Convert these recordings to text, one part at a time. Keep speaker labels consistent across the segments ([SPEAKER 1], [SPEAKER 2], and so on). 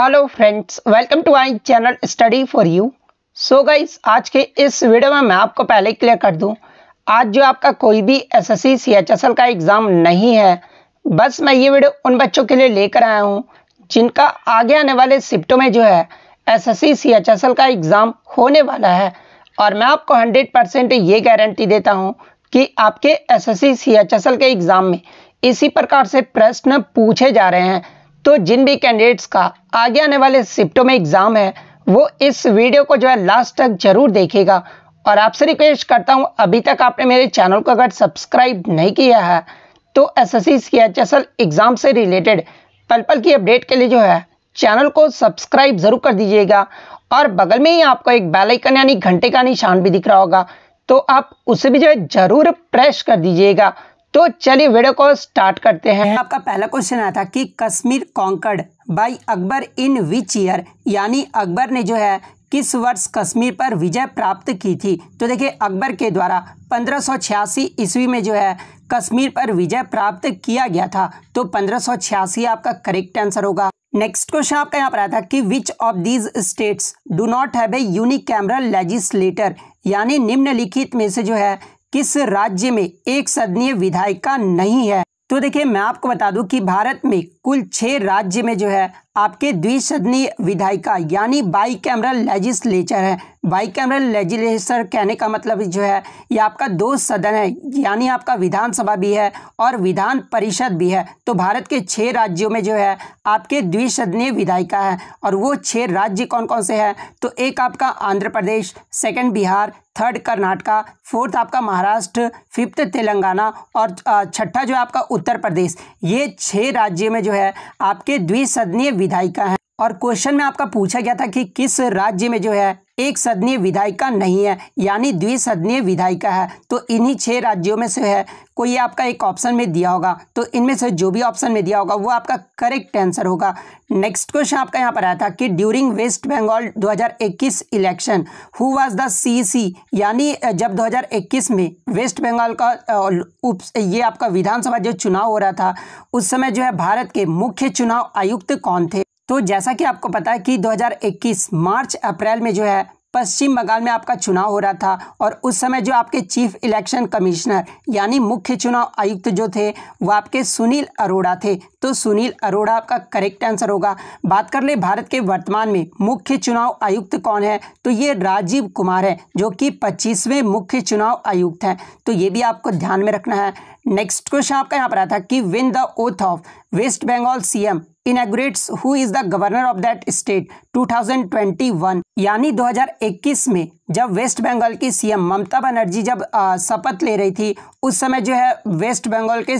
[SPEAKER 1] hello friends welcome to my channel study for you so guys आज के इस video में मैं आपको पहले क्लियर कर दूं आज जो आपका कोई भी एसएससी सीएचएसएल का एग्ज़ाम नहीं है बस मैं ये वीडियो उन बच्चों के लिए लेकर आया हूं जिनका आगे आने वाले शिफ्टों में जो है एसएससी सीएचएसएल का एग्ज़ाम होने वाला है और मैं आपको हंड्रेड परसेंट ये गारंटी देता हूँ कि आपके एस सीएचएसएल के एग्ज़ाम में इसी प्रकार से प्रश्न पूछे जा रहे हैं तो जिन भी कैंडिडेट्स का आगे आने वाले शिफ्टों में एग्ज़ाम है वो इस वीडियो को जो है लास्ट तक ज़रूर देखेगा और आपसे रिक्वेस्ट करता हूँ अभी तक आपने मेरे चैनल को अगर सब्सक्राइब नहीं किया है तो S S C HSL exam से रिलेटेड पल पल की अपडेट के लिए जो है चैनल को सब्सक्राइब ज़रूर कर दीजिएगा और बगल में ही आपको एक बेल आइकन यानी घंटे का निशान भी दिख रहा होगा तो आप उसे भी जो है ज़रूर प्रेस कर दीजिएगा तो चलिए वीडियो को स्टार्ट करते हैं आपका पहला क्वेश्चन आया था कि Kashmir conquered by Akbar in which year यानी अकबर ने जो है किस वर्ष कश्मीर पर विजय प्राप्त की थी तो देखिए अकबर के द्वारा 1586 ईस्वी में जो है कश्मीर पर विजय प्राप्त किया गया था तो 1586 आपका करेक्ट आंसर होगा नेक्स्ट क्वेश्चन आपका यहाँ पर आया था कि which of these states do not have a unicameral legislator यानी निम्नलिखित में से जो है किस राज्य में एक सदनीय विधायिका नहीं है तो देखिए मैं आपको बता दूं कि भारत में कुल छह राज्य में जो है आपके द्विसदनीय विधायिका यानी बाई कैमरल लेजिस्लेचर है बाई कैमरल लेजिस्लेचर कहने का मतलब जो है ये आपका दो सदन है यानी आपका विधानसभा भी है और विधान परिषद भी है तो भारत के छः राज्यों में जो है आपके द्विसदनीय विधायिका है और वो छः राज्य कौन कौन से हैं तो एक आपका Andhra Pradesh second Bihar third Karnataka fourth आपका महाराष्ट्र फिफ्थ तेलंगाना और छठा जो है आपका उत्तर प्रदेश ये छः राज्य में जो है आपके द्विसदनीय विधायिका है और क्वेश्चन में आपका पूछा गया था कि किस राज्य में जो है एक सदनीय विधायिका नहीं है यानी द्विसदनीय विधायिका है तो इन्हीं छह राज्यों में से है कोई आपका एक ऑप्शन में दिया होगा तो इनमें से जो भी ऑप्शन में दिया होगा वो आपका करेक्ट आंसर होगा नेक्स्ट क्वेश्चन आपका यहाँ पर आया था कि during west Bengal 2021 election who was the CC यानी जब 2021 में वेस्ट बंगाल का उप ये आपका विधानसभा जो चुनाव हो रहा था उस समय जो है भारत के मुख्य चुनाव आयुक्त कौन थे तो जैसा कि आपको पता है कि 2021 मार्च अप्रैल में जो है पश्चिम बंगाल में आपका चुनाव हो रहा था और उस समय जो आपके चीफ इलेक्शन कमिश्नर यानी मुख्य चुनाव आयुक्त जो थे वो आपके सुनील अरोड़ा थे तो सुनील अरोड़ा आपका करेक्ट आंसर होगा बात कर ले भारत के वर्तमान में मुख्य चुनाव आयुक्त कौन है तो ये राजीव कुमार है जो कि पच्चीसवें मुख्य चुनाव आयुक्त हैं तो ये भी आपको ध्यान में रखना है नेक्स्ट क्वेश्चन आपका यहाँ पर आया था कि when the oath of west Bengal CM inaugurates who is the governor of that state 2021 यानी 2021 में जब वेस्ट बंगाल की सीएम ममता बनर्जी जब शपथ ले रही थी उस समय जो है वेस्ट बंगाल के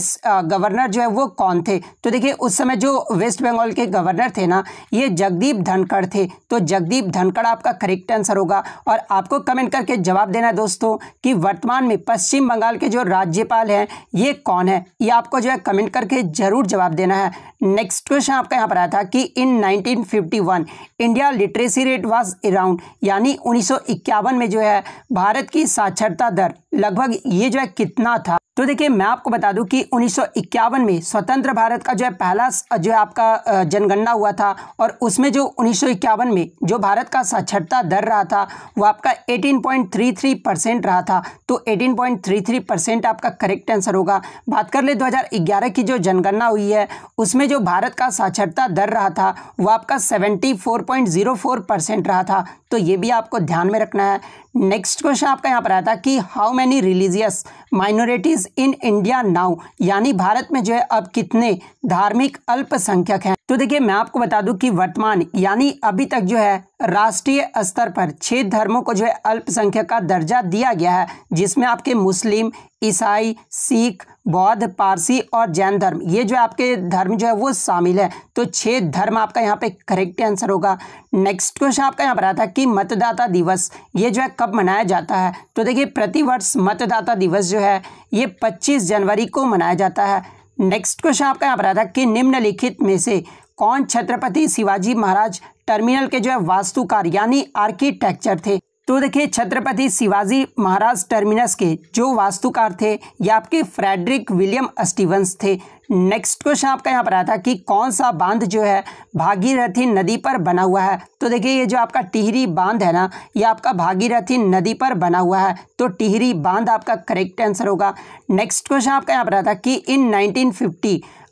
[SPEAKER 1] गवर्नर जो है वो कौन थे तो देखिए उस समय जो वेस्ट बंगाल के गवर्नर थे ना ये जगदीप धनखड़ थे तो जगदीप धनखड़ आपका करेक्ट आंसर होगा और आपको कमेंट करके जवाब देना दोस्तों कि वर्तमान में पश्चिम बंगाल के जो राज्यपाल हैं ये कौन है ये आपको जो है कमेंट करके जरूर जवाब देना है नेक्स्ट क्वेश्चन आपका यहाँ पर आया था कि in 1951 India literacy rate was around यानी 1951 में जो है भारत की साक्षरता दर लगभग ये जो है कितना था तो देखिए मैं आपको बता दूं कि 1951 में स्वतंत्र भारत का जो है पहला जो है आपका जनगणना हुआ था और उसमें जो 1951 में जो भारत का साक्षरता दर रहा था वो आपका 18.33 परसेंट रहा था तो 18.33 परसेंट आपका करेक्ट आंसर होगा बात कर ले 2011 की जो जनगणना हुई है उसमें जो भारत का साक्षरता दर रहा था वो आपका 74.04 परसेंट रहा था तो ये भी आपको ध्यान में रखना है नेक्स्ट क्वेश्चन आपका यहाँ पर आया था कि how many religious minorities in India now यानी भारत में जो है अब कितने धार्मिक अल्पसंख्यक हैं तो देखिए मैं आपको बता दूं कि वर्तमान यानी अभी तक जो है राष्ट्रीय स्तर पर छः धर्मों को जो है अल्पसंख्यक का दर्जा दिया गया है जिसमें आपके मुस्लिम ईसाई सिख बौद्ध पारसी और जैन धर्म ये जो आपके धर्म जो है वो शामिल है तो छः धर्म आपका यहाँ पे करेक्ट आंसर होगा नेक्स्ट क्वेश्चन आपका यहाँ पर आया था कि मतदाता दिवस ये जो है कब मनाया जाता है तो देखिए प्रतिवर्ष मतदाता दिवस जो है ये पच्चीस जनवरी को मनाया जाता है नेक्स्ट क्वेश्चन आपका यहाँ पर आया था कि निम्नलिखित में से कौन छत्रपति शिवाजी महाराज टर्मिनल के जो है वास्तुकार यानी आर्किटेक्चर थे तो देखिए छत्रपति शिवाजी महाराज टर्मिनस के जो वास्तुकार थे ये आपके फ्रेडरिक विलियम स्टीवंस थे नेक्स्ट क्वेश्चन आपका यहाँ पर आया था कि कौन सा बांध जो है भागीरथी नदी पर बना हुआ है तो देखिए ये जो आपका टिहरी बांध है ना ये आपका भागीरथी नदी पर बना हुआ है तो टिहरी बांध आपका करेक्ट आंसर होगा नेक्स्ट क्वेश्चन आपका यहाँ पर आया था कि in nineteen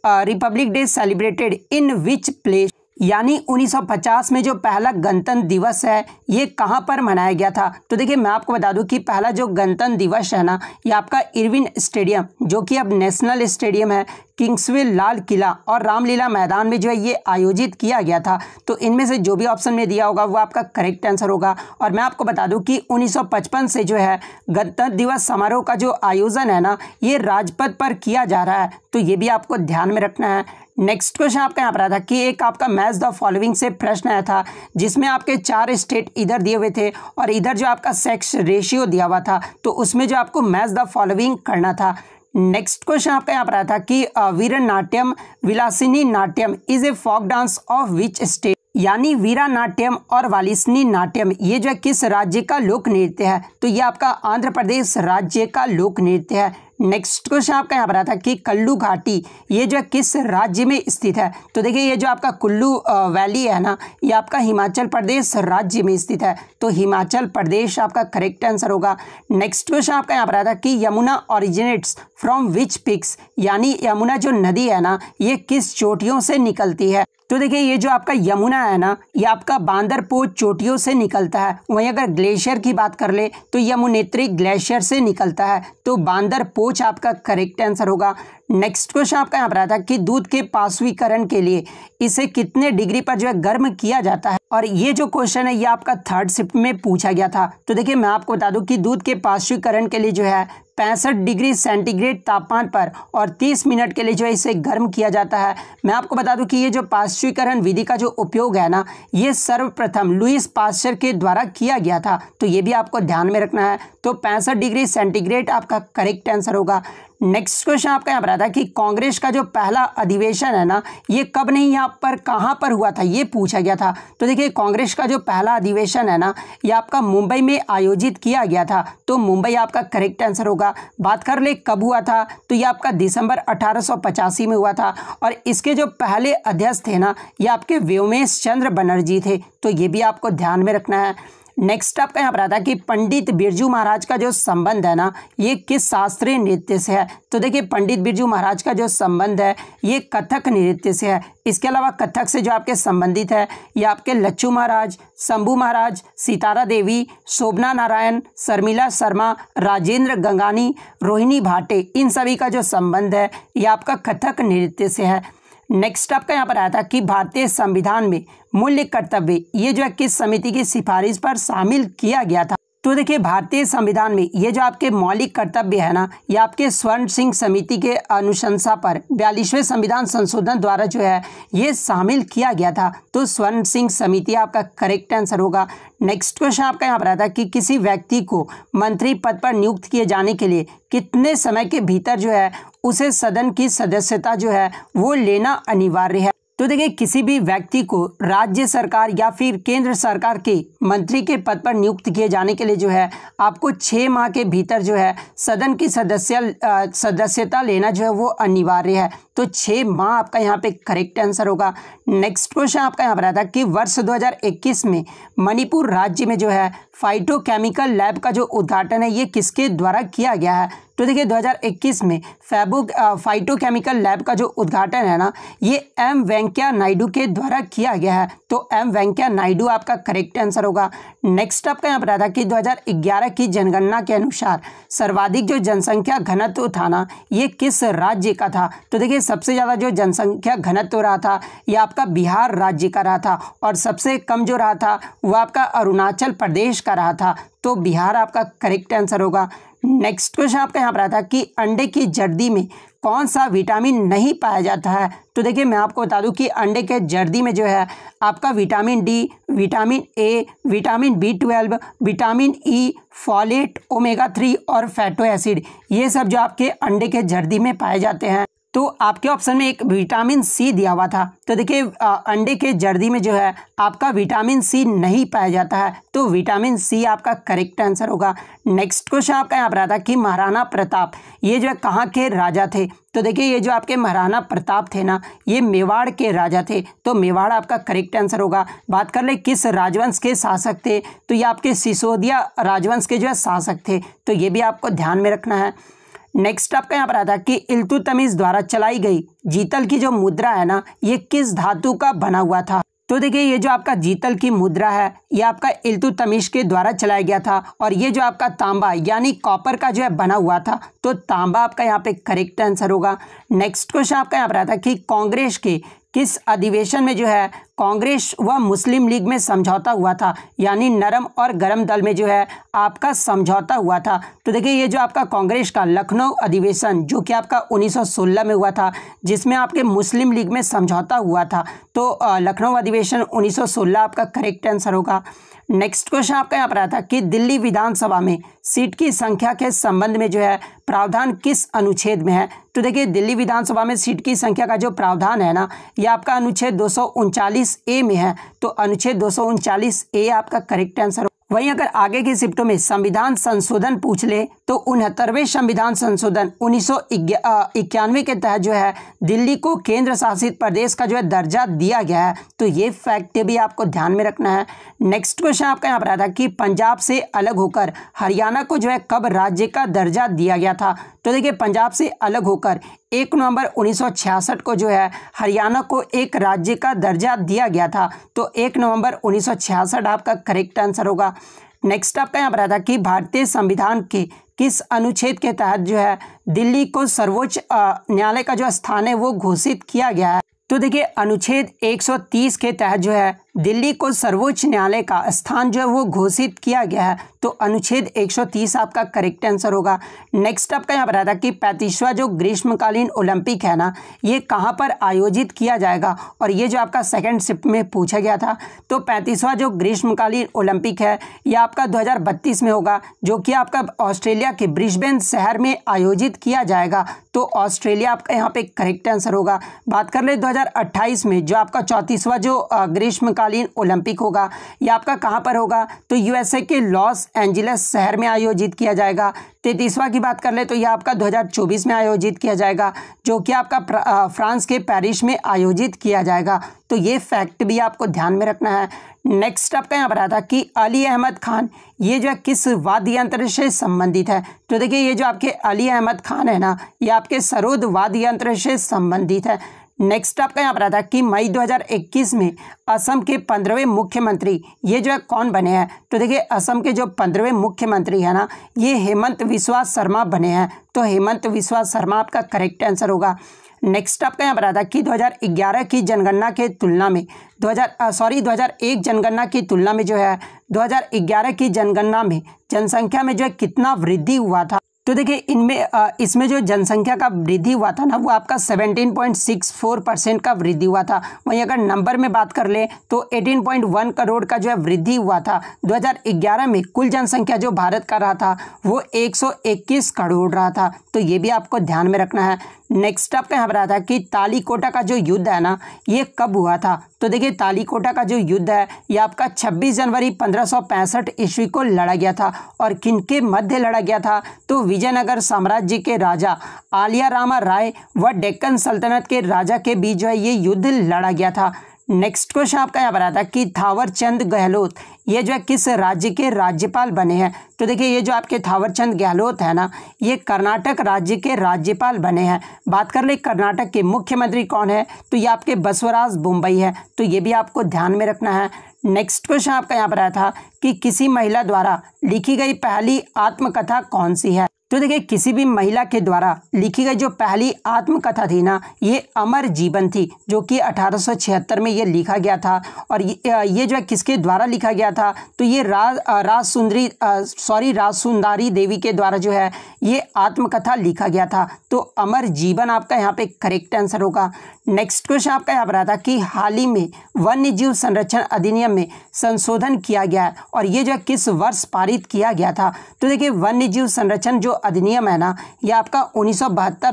[SPEAKER 1] republic day celebrated in which place यानी 1950 में जो पहला गणतंत्र दिवस है ये कहाँ पर मनाया गया था तो देखिए मैं आपको बता दूं कि पहला जो गणतंत्र दिवस है ना ये आपका इरविन स्टेडियम जो कि अब नेशनल स्टेडियम है किंग्सवे लाल किला और रामलीला मैदान में जो है ये आयोजित किया गया था तो इनमें से जो भी ऑप्शन में दिया होगा वो आपका करेक्ट आंसर होगा और मैं आपको बता दूं कि 1955 से जो है गणतंत्र दिवस समारोह का जो आयोजन है ना ये राजपथ पर किया जा रहा है तो ये भी आपको ध्यान में रखना है नेक्स्ट क्वेश्चन आपका यहाँ पर आया था कि एक आपका मैच द फॉलोइंग से प्रश्न आया था जिसमें आपके चार स्टेट इधर दिए हुए थे और इधर जो आपका सेक्स रेशियो दिया हुआ था तो उसमें जो आपको मैच द फॉलोइंग करना था नेक्स्ट क्वेश्चन आपका यहाँ पर आया था कि Veera Natyam Vilasini Natyam is a folk dance of which state यानी वीरा नाट्यम और वालिसनी नाट्यम ये जो है किस राज्य का लोक नृत्य है तो ये आपका आंध्र प्रदेश राज्य का लोक नृत्य है नेक्स्ट क्वेश्चन आपका यहाँ पर आया था कि कल्लू घाटी ये जो है किस राज्य में स्थित है तो देखिए ये जो आपका कुल्लू वैली है ना ये आपका हिमाचल प्रदेश राज्य में स्थित है तो हिमाचल प्रदेश आपका करेक्ट आंसर होगा नेक्स्ट क्वेश्चन आपका यहाँ पर आया था कि Yamuna originates from which peaks यानी यमुना जो नदी है ना ये किस चोटियों से निकलती है तो देखिए ये जो आपका यमुना है ना ये आपका बांदरपो चोटियों से निकलता है वहीं अगर ग्लेशियर की बात कर ले तो यमुनेत्री ग्लेशियर से निकलता है तो बांदरपोच कोच आपका करेक्ट आंसर होगा नेक्स्ट क्वेश्चन आपका यहाँ पर आया था कि दूध के पासवीकरण के लिए इसे कितने डिग्री पर जो है गर्म किया जाता है और ये जो क्वेश्चन है ये आपका थर्ड शिफ्ट में पूछा गया था तो देखिए मैं आपको बता दूं कि दूध के पासवीकरण के लिए जो है पैंसठ डिग्री सेंटीग्रेड तापमान पर और 30 मिनट के लिए जो है इसे गर्म किया जाता है मैं आपको बता दूं कि ये जो पाश्चुकरण विधि का जो उपयोग है ना ये सर्वप्रथम लुइस पाश्चर के द्वारा किया गया था तो ये भी आपको ध्यान में रखना है तो पैंसठ डिग्री सेंटीग्रेड आपका करेक्ट आंसर होगा नेक्स्ट क्वेश्चन आपका यहाँ पर आता है कि कांग्रेस का जो पहला अधिवेशन है ना ये कब नहीं यहाँ पर कहाँ पर हुआ था ये पूछा गया था तो देखिए कांग्रेस का जो पहला अधिवेशन है ना ये आपका मुंबई में आयोजित किया गया था तो मुंबई आपका करेक्ट आंसर होगा बात कर ले कब हुआ था तो ये आपका दिसंबर अठारह में हुआ था और इसके जो पहले अध्यक्ष थे ना ये आपके व्योमेश चंद्र बनर्जी थे तो ये भी आपको ध्यान में रखना है नेक्स्ट आपका यहाँ पर आता है कि पंडित बिरजू महाराज का जो संबंध है ना ये किस शास्त्रीय नृत्य से है तो देखिए पंडित बिरजू महाराज का जो संबंध है ये कथक नृत्य से है इसके अलावा कथक से जो आपके संबंधित है ये आपके लच्छू महाराज शंभू महाराज सितारा देवी शोभना नारायण शर्मिला शर्मा राजेंद्र गंगानी रोहिणी भाटे इन सभी का जो संबंध है ये आपका कथक नृत्य से है नेक्स्ट आपका यहाँ पर आया था कि भारतीय संविधान में मूल्य कर्तव्य ये जो है किस समिति की सिफारिश पर शामिल किया गया था तो देखिए भारतीय संविधान में ये जो आपके मौलिक कर्तव्य है ना ये आपके स्वर्ण सिंह समिति के अनुशंसा पर बयालीसवें संविधान संशोधन द्वारा जो है ये शामिल किया गया था तो स्वर्ण सिंह समिति आपका करेक्ट आंसर होगा नेक्स्ट क्वेश्चन आपका यहाँ पर आता है कि किसी व्यक्ति को मंत्री पद पर नियुक्त किए जाने के लिए कितने समय के भीतर जो है उसे सदन की सदस्यता जो है वो लेना अनिवार्य है तो देखिए किसी भी व्यक्ति को राज्य सरकार या फिर केंद्र सरकार के मंत्री के पद पर नियुक्त किए जाने के लिए जो है आपको छः माह के भीतर जो है सदन की सदस्य सदस्यता लेना जो है वो अनिवार्य है तो छः माह आपका यहाँ पे करेक्ट आंसर होगा नेक्स्ट क्वेश्चन आपका यहाँ पर आया था कि वर्ष 2021 में मणिपुर राज्य में जो है फाइटोकेमिकल लैब का जो उद्घाटन है ये किसके द्वारा किया गया है तो देखिए 2021 में फैबो फाइटोकेमिकल लैब का जो उद्घाटन है ना ये एम वेंकैया नायडू के द्वारा किया गया है तो एम वेंकैया नायडू आपका करेक्ट आंसर होगा नेक्स्ट आपका यहाँ पर था कि 2011 की जनगणना के अनुसार सर्वाधिक जो जनसंख्या घनत्व था ना ये किस राज्य का था तो देखिए सबसे ज़्यादा जो जनसंख्या घनत्व रहा था यह आपका बिहार राज्य का रहा था और सबसे कम जो रहा था वह आपका अरुणाचल प्रदेश का रहा था तो बिहार आपका करेक्ट आंसर होगा नेक्स्ट क्वेश्चन आपका यहाँ पर आता है कि अंडे की जर्दी में कौन सा विटामिन नहीं पाया जाता है तो देखिए मैं आपको बता दूं कि अंडे के जर्दी में जो है आपका vitamin D vitamin A vitamin B twelve vitamin E folate omega three और फैटो एसिड ये सब जो आपके अंडे के जर्दी में पाए जाते हैं तो आपके ऑप्शन में एक विटामिन सी दिया हुआ था तो देखिए अंडे के जर्दी में जो है आपका विटामिन सी नहीं पाया जाता है तो विटामिन सी आपका करेक्ट आंसर होगा नेक्स्ट क्वेश्चन आपका यहाँ पर आता कि महाराणा प्रताप ये जो है कहाँ के राजा थे तो देखिए ये जो आपके महाराणा प्रताप थे ना ये मेवाड़ के राजा थे तो मेवाड़ आपका करेक्ट आंसर होगा बात कर ले किस राजवंश के शासक थे तो ये आपके सिसोदिया राजवंश के जो है शासक थे तो ये भी आपको ध्यान में रखना है नेक्स्ट आपका यहाँ पर आता है कि इल्तुतमीज द्वारा चलाई गई जीतल की जो मुद्रा है ना ये किस धातु का बना हुआ था तो देखिए ये जो आपका जीतल की मुद्रा है ये आपका इल्तुतमिश के द्वारा चलाया गया था और ये जो आपका तांबा यानी कॉपर का जो है बना हुआ था तो तांबा आपका यहाँ पे करेक्ट आंसर होगा नेक्स्ट क्वेश्चन आपका यहाँ पर आता है कि कांग्रेस के किस अधिवेशन में जो है कांग्रेस व मुस्लिम लीग में समझौता हुआ था यानी नरम और गरम दल में जो है आपका समझौता हुआ था तो देखिए ये जो आपका कांग्रेस का लखनऊ अधिवेशन जो कि आपका 1916 में हुआ था जिसमें आपके मुस्लिम लीग में समझौता हुआ था तो लखनऊ अधिवेशन 1916 आपका करेक्ट आंसर होगा नेक्स्ट क्वेश्चन आपका यहाँ पर आया था कि दिल्ली विधानसभा में सीट की संख्या के संबंध में जो है प्रावधान किस अनुच्छेद में है तो देखिए दिल्ली विधानसभा में सीट की संख्या का जो प्रावधान है ना ये आपका अनुच्छेद दो ए में है तो अनुच्छेद दो ए आपका करेक्ट आंसर वहीं अगर आगे की शिफ्टों में संविधान संशोधन पूछ ले तो उनहत्तरवें संविधान संशोधन उन्नीस इक्यानवे के तहत जो है दिल्ली को केंद्र शासित प्रदेश का जो है दर्जा दिया गया है तो ये फैक्ट भी आपको ध्यान में रखना है नेक्स्ट क्वेश्चन आपका यहाँ पर आया था कि पंजाब से अलग होकर हरियाणा को जो है कब राज्य का दर्जा दिया गया था तो देखिए पंजाब से अलग होकर एक नवंबर 1966 को जो है हरियाणा को एक राज्य का दर्जा दिया गया था तो एक नवंबर 1966 आपका करेक्ट आंसर होगा नेक्स्ट आपका यहाँ पर आता कि भारतीय संविधान के किस अनुच्छेद के तहत जो है दिल्ली को सर्वोच्च न्यायालय का जो स्थान है वो घोषित किया गया है तो देखिए अनुच्छेद 130 के तहत जो है दिल्ली को सर्वोच्च न्यायालय का स्थान जो है वो घोषित किया गया है तो अनुच्छेद 130 आपका करेक्ट आंसर होगा नेक्स्ट आपका यहाँ पर था कि पैंतीसवा जो ग्रीष्मकालीन ओलंपिक है ना ये कहाँ पर आयोजित किया जाएगा और ये जो आपका सेकेंड शिफ्ट में पूछा गया था तो पैंतीसवा जो ग्रीष्मकालीन ओलंपिक है ये आपका दो में होगा जो कि आपका ऑस्ट्रेलिया के ब्रिस्बेन शहर में आयोजित किया जाएगा तो ऑस्ट्रेलिया आपका यहाँ पर करेक्ट आंसर होगा बात कर ले दो में जो आपका चौंतीसवा जो ग्रीष्मकालीन शीतकालीन ओलंपिक होगा यह आपका कहाँ पर होगा तो यूएसए के लॉस एंजलिस शहर में आयोजित किया जाएगा तैतीसवा की बात कर ले तो यह आपका 2024 में आयोजित किया जाएगा जो कि आपका फ्रांस के पेरिस में आयोजित किया जाएगा तो ये फैक्ट भी आपको ध्यान में रखना है नेक्स्ट आपका यहाँ पर आता कि अली अहमद खान ये जो है किस वाद्य यंत्र से संबंधित है तो देखिए ये जो आपके अली अहमद खान है ना ये आपके सरोद वाद्य यंत्र से संबंधित है नेक्स्ट आपका यहाँ पर आता है कि मई 2021 में असम के पंद्रहवें मुख्यमंत्री ये जो है कौन बने हैं तो देखिए असम के जो पंद्रहवें मुख्यमंत्री है ना ये हेमंत विश्वास शर्मा बने हैं तो हेमंत विश्वा शर्मा आपका करेक्ट आंसर होगा नेक्स्ट आपका यहाँ पर आता है कि 2011 की जनगणना के तुलना में 2000 सॉरी 2001 जनगणना की तुलना में जो है 2011 की जनगणना में जनसंख्या में जो है कितना वृद्धि हुआ था तो देखिए इनमें इसमें जो जनसंख्या का वृद्धि हुआ था ना वो आपका 17.64 परसेंट का वृद्धि हुआ था वहीं अगर नंबर में बात कर ले तो 18.1 करोड़ का जो है वृद्धि हुआ था 2011 में कुल जनसंख्या जो भारत का रहा था वो 121 करोड़ रहा था तो ये भी आपको ध्यान में रखना है नेक्स्ट आपका यहाँ पर आता है कि तालीकोटा का जो युद्ध है ना ये कब हुआ था तो देखिए तालीकोटा का जो युद्ध है ये आपका 26 जनवरी 1565 ईस्वी को लड़ा गया था और किनके मध्य लड़ा गया था तो विजयनगर साम्राज्य के राजा आलिया रामा राय व डेक्कन सल्तनत के राजा के बीच जो है ये युद्ध लड़ा गया था नेक्स्ट क्वेश्चन आपका यहाँ पर आता है कि चंद गहलोत ये जो है किस राज्य के राज्यपाल बने हैं तो देखिए ये जो आपके थावरचंद गहलोत है ना ये कर्नाटक राज्य के राज्यपाल बने हैं बात कर ले कर्नाटक के मुख्यमंत्री कौन है तो ये आपके बसवराज बुम्बई है तो ये भी आपको ध्यान में रखना है नेक्स्ट क्वेश्चन आपका यहाँ पर आया था कि किसी महिला द्वारा लिखी गई पहली आत्मकथा कौन सी है तो देखिए किसी भी महिला के द्वारा लिखी गई जो पहली आत्मकथा थी ना ये अमर जीवन थी जो कि 1876 में ये लिखा गया था और ये, ये जो है किसके द्वारा लिखा गया था तो ये राज राज सुंदरी सॉरी राज सुंदारी देवी के द्वारा जो है ये आत्मकथा लिखा गया था तो अमर जीवन आपका यहाँ पे करेक्ट आंसर होगा नेक्स्ट क्वेश्चन आपका यहाँ पर आया था कि हाल ही में वन्य जीव संरक्षण अधिनियम में संशोधन किया गया है और ये जो है किस वर्ष पारित किया गया था तो देखिए वन्य जीव संरक्षण जो अधिनियम है ना ये आपका उन्नीस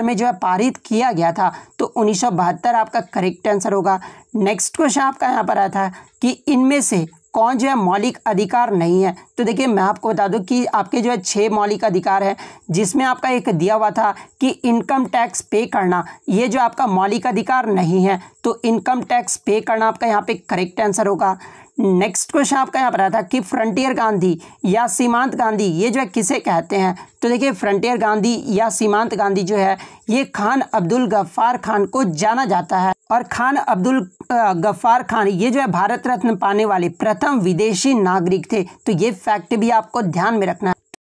[SPEAKER 1] में जो है पारित किया गया था तो उन्नीस आपका करेक्ट आंसर होगा नेक्स्ट क्वेश्चन आपका यहाँ पर आया था कि इनमें से कौन जो है मौलिक अधिकार नहीं है तो देखिए मैं आपको बता दूं कि आपके जो है छः मौलिक अधिकार हैं जिसमें आपका एक दिया हुआ था कि इनकम टैक्स पे करना ये जो आपका मौलिक अधिकार नहीं है तो इनकम टैक्स पे करना आपका यहाँ पे करेक्ट आंसर होगा नेक्स्ट क्वेश्चन आपका यहाँ पर आया था कि फ्रंटियर गांधी या सीमांत गांधी ये जो है किसे कहते हैं तो देखिए फ्रंटियर गांधी या सीमांत गांधी जो है ये खान अब्दुल गफ्फार खान को जाना जाता है और खान अब्दुल गफ्फार खान ये जो है भारत रत्न पाने वाले प्रथम विदेशी नागरिक थे तो ये फैक्ट भी आपको ध्यान में रखना है